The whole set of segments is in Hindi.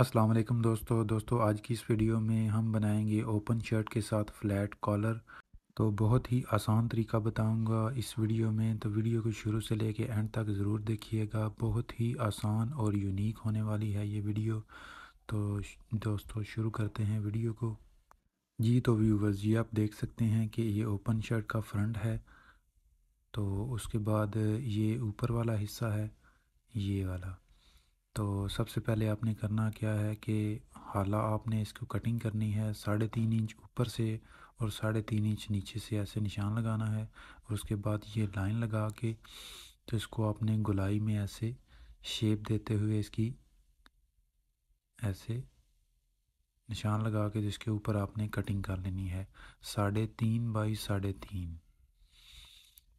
अस्सलाम दोस्तों दोस्तों आज की इस वीडियो में हम बनाएंगे ओपन शर्ट के साथ फ्लैट कॉलर तो बहुत ही आसान तरीका बताऊंगा इस वीडियो में तो वीडियो को शुरू से लेके एंड तक ज़रूर देखिएगा बहुत ही आसान और यूनिक होने वाली है ये वीडियो तो दोस्तों शुरू करते हैं वीडियो को जी तो व्यूवर्स ये आप देख सकते हैं कि ये ओपन शर्ट का फ्रंट है तो उसके बाद ये ऊपर वाला हिस्सा है ये वाला तो सबसे पहले आपने करना क्या है कि हाला आपने इसको कटिंग करनी है साढ़े तीन इंच ऊपर से और साढ़े तीन इंच नीचे से ऐसे निशान लगाना है और उसके बाद ये लाइन लगा के तो इसको आपने गुलाई में ऐसे शेप देते हुए इसकी ऐसे निशान लगा के जिसके ऊपर आपने कटिंग कर लेनी है साढ़े तीन बाई साढ़े तीन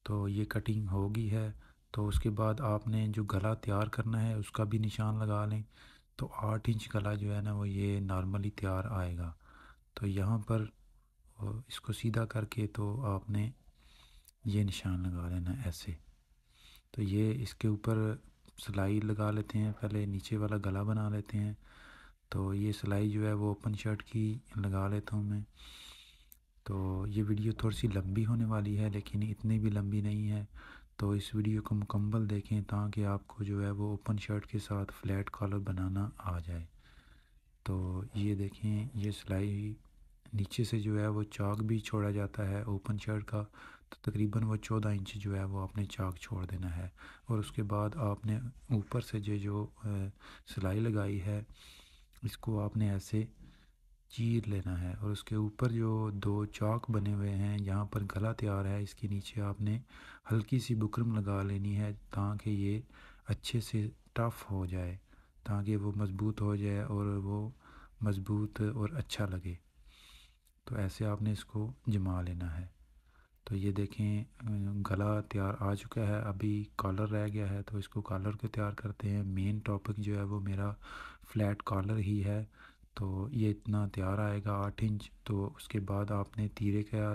तो ये कटिंग होगी है तो उसके बाद आपने जो गला तैयार करना है उसका भी निशान लगा लें तो आठ इंच गला जो है ना वो ये नॉर्मली तैयार आएगा तो यहाँ पर इसको सीधा करके तो आपने ये निशान लगा लेना ऐसे तो ये इसके ऊपर सिलाई लगा लेते हैं पहले नीचे वाला गला बना लेते हैं तो ये सिलाई जो है वो ओपन शर्ट की लगा लेता हूँ मैं तो ये वीडियो थोड़ी सी लंबी होने वाली है लेकिन इतनी भी लंबी नहीं है तो इस वीडियो को मुकम्मल देखें ताकि आपको जो है वो ओपन शर्ट के साथ फ्लैट कॉलर बनाना आ जाए तो ये देखें ये सिलाई नीचे से जो है वो चाक भी छोड़ा जाता है ओपन शर्ट का तो तकरीबन वो चौदह इंच जो है वो आपने चाक छोड़ देना है और उसके बाद आपने ऊपर से जो जो सिलाई लगाई है इसको आपने ऐसे चीर लेना है और उसके ऊपर जो दो चौक बने हुए हैं यहाँ पर गला तैयार है इसके नीचे आपने हल्की सी बुकरम लगा लेनी है ताकि ये अच्छे से टफ हो जाए ताकि वो मज़बूत हो जाए और वो मज़बूत और अच्छा लगे तो ऐसे आपने इसको जमा लेना है तो ये देखें गला तैयार आ चुका है अभी कॉलर रह गया है तो इसको कॉलर को तैयार करते हैं मेन टॉपिक जो है वो मेरा फ्लैट कॉलर ही है तो ये इतना तैयार आएगा आठ इंच तो उसके बाद आपने तीरे का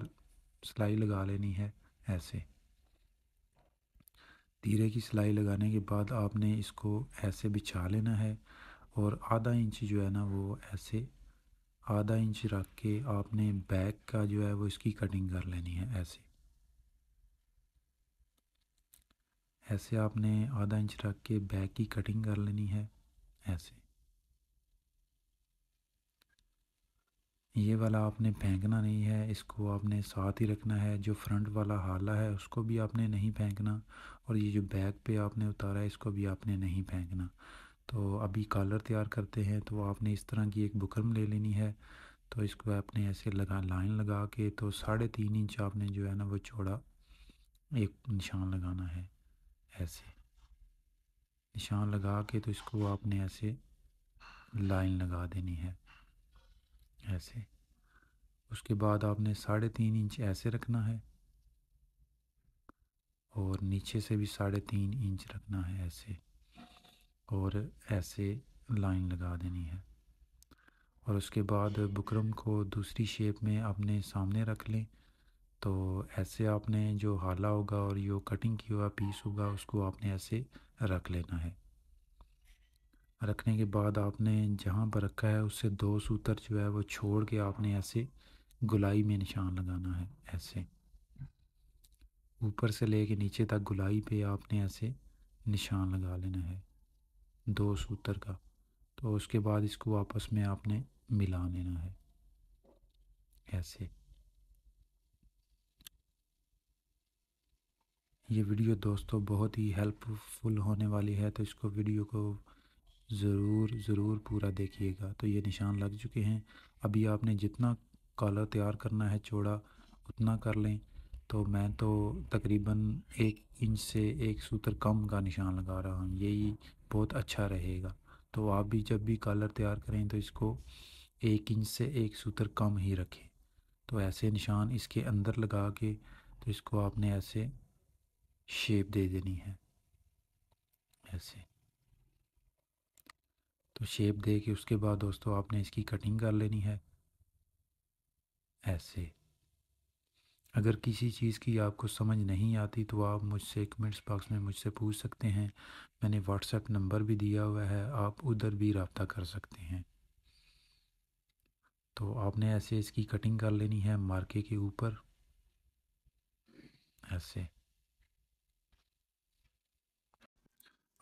सिलाई लगा लेनी है ऐसे तीरे की सिलाई लगाने के बाद आपने इसको ऐसे बिछा लेना है और आधा इंच जो है ना वो ऐसे आधा इंच रख के आपने बैक का जो है वो इसकी कटिंग कर लेनी है ऐसे ऐसे आपने आधा इंच रख के बैक की कटिंग कर लेनी है ऐसे ये वाला आपने फेंकना नहीं है इसको आपने साथ ही रखना है जो फ्रंट वाला हाला है उसको भी आपने नहीं फेंकना और ये जो बैक पे आपने उतारा है इसको भी आपने नहीं फेंकना तो अभी कॉलर तैयार करते हैं तो आपने इस तरह की एक बुकरम ले लेनी है तो इसको आपने ऐसे लगा लाइन लगा के तो साढ़े तीन इंच आपने जो है ना वो चौड़ा एक निशान लगाना है ऐसे निशान लगा के तो इसको आपने ऐसे लाइन लगा देनी है ऐसे उसके बाद आपने साढ़े तीन इंच ऐसे रखना है और नीचे से भी साढ़े तीन इंच रखना है ऐसे और ऐसे लाइन लगा देनी है और उसके बाद बुकरम को दूसरी शेप में अपने सामने रख लें तो ऐसे आपने जो हाला होगा और जो कटिंग किया हुआ पीस होगा उसको आपने ऐसे रख लेना है रखने के बाद आपने जहाँ पर रखा है उससे दो सूत्र जो है वो छोड़ के आपने ऐसे गुलाई में निशान लगाना है ऐसे ऊपर से ले कर नीचे तक गुलाई पे आपने ऐसे निशान लगा लेना है दो सूत्र का तो उसके बाद इसको आपस में आपने मिला लेना है ऐसे ये वीडियो दोस्तों बहुत ही हेल्पफुल होने वाली है तो इसको वीडियो को ज़रूर ज़रूर पूरा देखिएगा तो ये निशान लग चुके हैं अभी आपने जितना कॉलर तैयार करना है चौड़ा उतना कर लें तो मैं तो तकरीबन एक इंच से एक सूत्र कम का निशान लगा रहा हूँ यही बहुत अच्छा रहेगा तो आप भी जब भी कॉलर तैयार करें तो इसको एक इंच से एक सूत्र कम ही रखें तो ऐसे निशान इसके अंदर लगा के तो इसको आपने ऐसे शेप दे देनी है ऐसे तो शेप दे के उसके बाद दोस्तों आपने इसकी कटिंग कर लेनी है ऐसे अगर किसी चीज़ की आपको समझ नहीं आती तो आप मुझसे कमेंट्स बॉक्स में मुझसे पूछ सकते हैं मैंने व्हाट्सएप नंबर भी दिया हुआ है आप उधर भी रबता कर सकते हैं तो आपने ऐसे इसकी कटिंग कर लेनी है मार्के के ऊपर ऐसे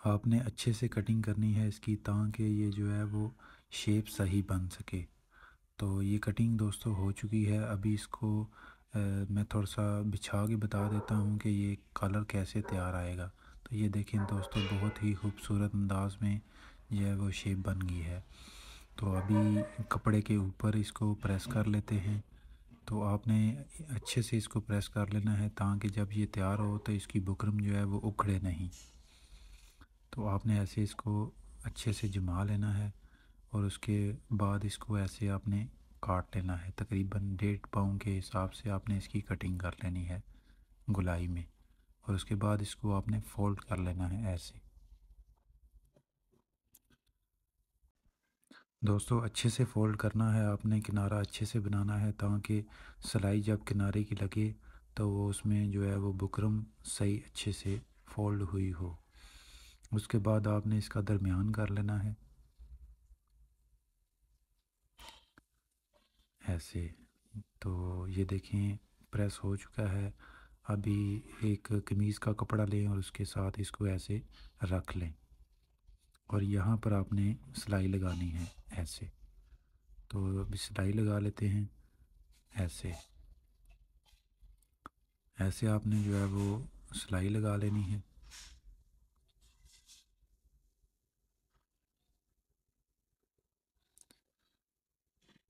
आपने अच्छे से कटिंग करनी है इसकी ताकि ये जो है वो शेप सही बन सके तो ये कटिंग दोस्तों हो चुकी है अभी इसको आ, मैं थोड़ा सा बिछा के बता देता हूँ कि ये कलर कैसे तैयार आएगा तो ये देखें दोस्तों बहुत ही खूबसूरत अंदाज में जो है वो शेप बन गई है तो अभी कपड़े के ऊपर इसको प्रेस कर लेते हैं तो आपने अच्छे से इसको प्रेस कर लेना है ताकि जब ये तैयार हो तो इसकी बुकरम जो है वो उखड़े नहीं तो आपने ऐसे इसको अच्छे से जमा लेना है और उसके बाद इसको ऐसे आपने काट लेना है तकरीबन डेढ़ पाँव के हिसाब से आपने इसकी कटिंग कर लेनी है गुलाई में और उसके बाद इसको आपने फोल्ड कर लेना है ऐसे दोस्तों अच्छे से फोल्ड करना है आपने किनारा अच्छे से बनाना है ताकि सिलाई जब किनारे की लगे तो वो उसमें जो है वो बुकरम सही अच्छे से फोल्ड हुई हो उसके बाद आपने इसका दरमियान कर लेना है ऐसे तो ये देखें प्रेस हो चुका है अभी एक कमीज़ का कपड़ा लें और उसके साथ इसको ऐसे रख लें और यहाँ पर आपने सिलाई लगानी है ऐसे तो अभी सिलाई लगा लेते हैं ऐसे ऐसे आपने जो है वो सिलाई लगा लेनी है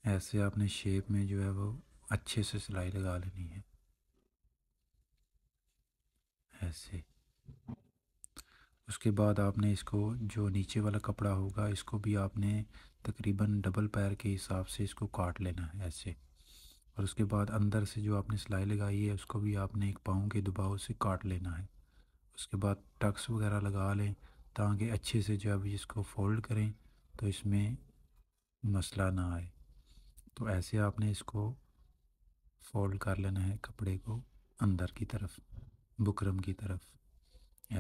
ऐसे आपने शेप में जो है वो अच्छे से सिलाई लगा लेनी है ऐसे उसके बाद आपने इसको जो नीचे वाला कपड़ा होगा इसको भी आपने तकरीबन डबल पैर के हिसाब से इसको काट लेना है ऐसे और उसके बाद अंदर से जो आपने सिलाई लगाई है उसको भी आपने एक पाँव के दबाव से काट लेना है उसके बाद टक्स वगैरह लगा लें ताकि अच्छे से जब इसको फोल्ड करें तो इसमें मसला ना आए तो ऐसे आपने इसको फोल्ड कर लेना है कपड़े को अंदर की तरफ बुकरम की तरफ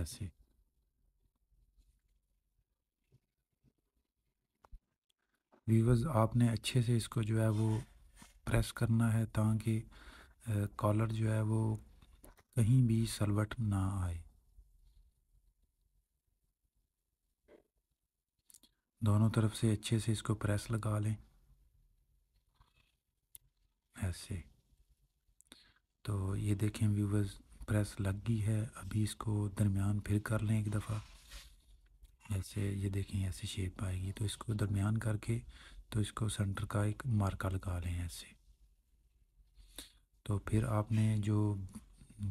ऐसे व्यूवर्स आपने अच्छे से इसको जो है वो प्रेस करना है ताकि कॉलर जो है वो कहीं भी सलवट ना आए दोनों तरफ से अच्छे से इसको प्रेस लगा लें प्रेस से तो ये देखें व्यूवर्स प्रेस लग गई है अभी इसको दरमियान फिर कर लें एक दफ़ा ऐसे ये देखें ऐसे शेप आएगी तो इसको दरमियान करके तो इसको सेंटर का एक मार्का लगा लें ऐसे तो फिर आपने जो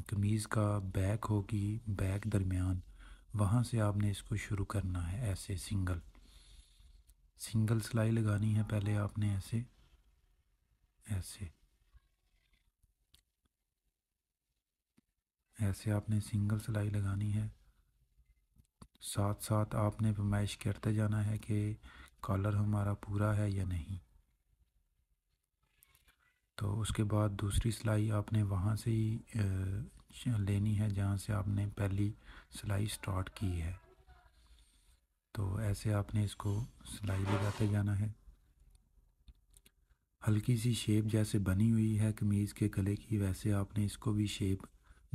कमीज़ का बैक होगी बैक दरमियान वहाँ से आपने इसको शुरू करना है ऐसे सिंगल सिंगल सिलाई लगानी है पहले आपने ऐसे ऐसे ऐसे आपने सिंगल सिलाई लगानी है साथ साथ आपने पैमाइश करते जाना है कि कॉलर हमारा पूरा है या नहीं तो उसके बाद दूसरी सिलाई आपने वहाँ से ही लेनी है जहाँ से आपने पहली सिलाई स्टार्ट की है तो ऐसे आपने इसको सिलाई लगाते जाना है हल्की सी शेप जैसे बनी हुई है कमीज़ के गले की वैसे आपने इसको भी शेप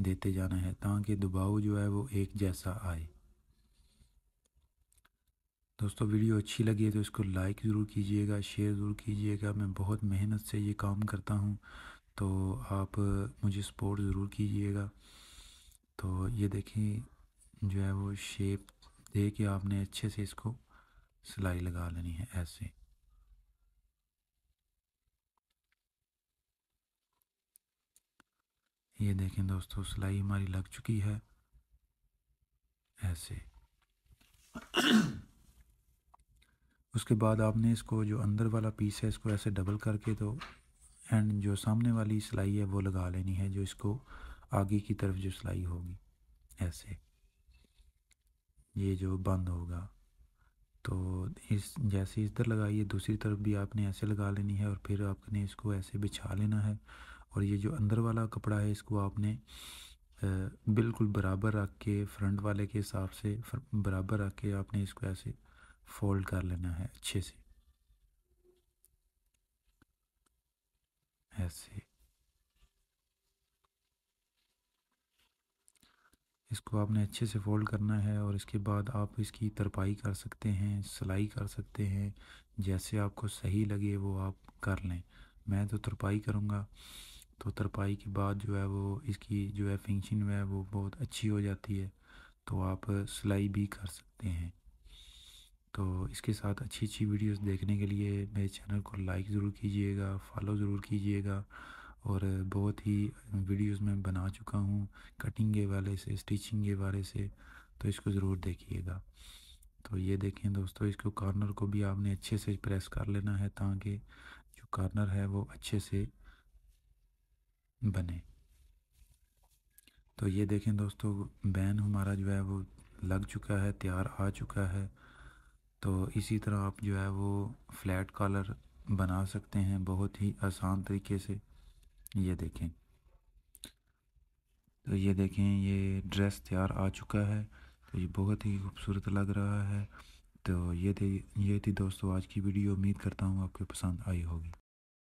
देते जाना है ताकि दबाव जो है वो एक जैसा आए दोस्तों वीडियो अच्छी लगी है तो इसको लाइक ज़रूर कीजिएगा शेयर ज़रूर कीजिएगा मैं बहुत मेहनत से ये काम करता हूँ तो आप मुझे सपोर्ट ज़रूर कीजिएगा तो ये देखें जो है वो शेप दे के आपने अच्छे से इसको सिलाई लगा लेनी है ऐसे ये देखें दोस्तों सिलाई हमारी लग चुकी है ऐसे उसके बाद आपने इसको जो अंदर वाला पीस है इसको ऐसे डबल करके तो एंड जो सामने वाली सिलाई है वो लगा लेनी है जो इसको आगे की तरफ जो सिलाई होगी ऐसे ये जो बंद होगा तो इस जैसे इस तरह लगाइए दूसरी तरफ भी आपने ऐसे लगा लेनी है और फिर आपने इसको ऐसे बिछा लेना है और ये जो अंदर वाला कपड़ा है इसको आपने बिल्कुल बराबर रख के फ्रंट वाले के हिसाब से बराबर रख के आपने इसको ऐसे फोल्ड कर लेना है अच्छे से ऐसे इसको आपने अच्छे से फोल्ड करना है और इसके बाद आप इसकी तरपाई कर सकते हैं सिलाई कर सकते हैं जैसे आपको सही लगे वो आप कर लें मैं तो तरपाई करूँगा तो तरपाई के बाद जो है वो इसकी जो है फिनिशिंग है वो बहुत अच्छी हो जाती है तो आप सिलाई भी कर सकते हैं तो इसके साथ अच्छी अच्छी वीडियोस देखने के लिए मेरे चैनल को लाइक ज़रूर कीजिएगा फॉलो ज़रूर कीजिएगा और बहुत ही वीडियोस मैं बना चुका हूँ कटिंग के वाले से स्टिचिंग के बारे से तो इसको ज़रूर देखिएगा तो ये देखें दोस्तों इसको कॉर्नर को भी आपने अच्छे से प्रेस कर लेना है ताकि जो कॉर्नर है वो अच्छे से बने तो ये देखें दोस्तों बैन हमारा जो है वो लग चुका है तैयार आ चुका है तो इसी तरह आप जो है वो फ्लैट कॉलर बना सकते हैं बहुत ही आसान तरीके से ये देखें तो ये देखें ये ड्रेस तैयार आ चुका है तो ये बहुत ही खूबसूरत लग रहा है तो ये थी ये थी दोस्तों आज की वीडियो उम्मीद करता हूँ आपको पसंद आई होगी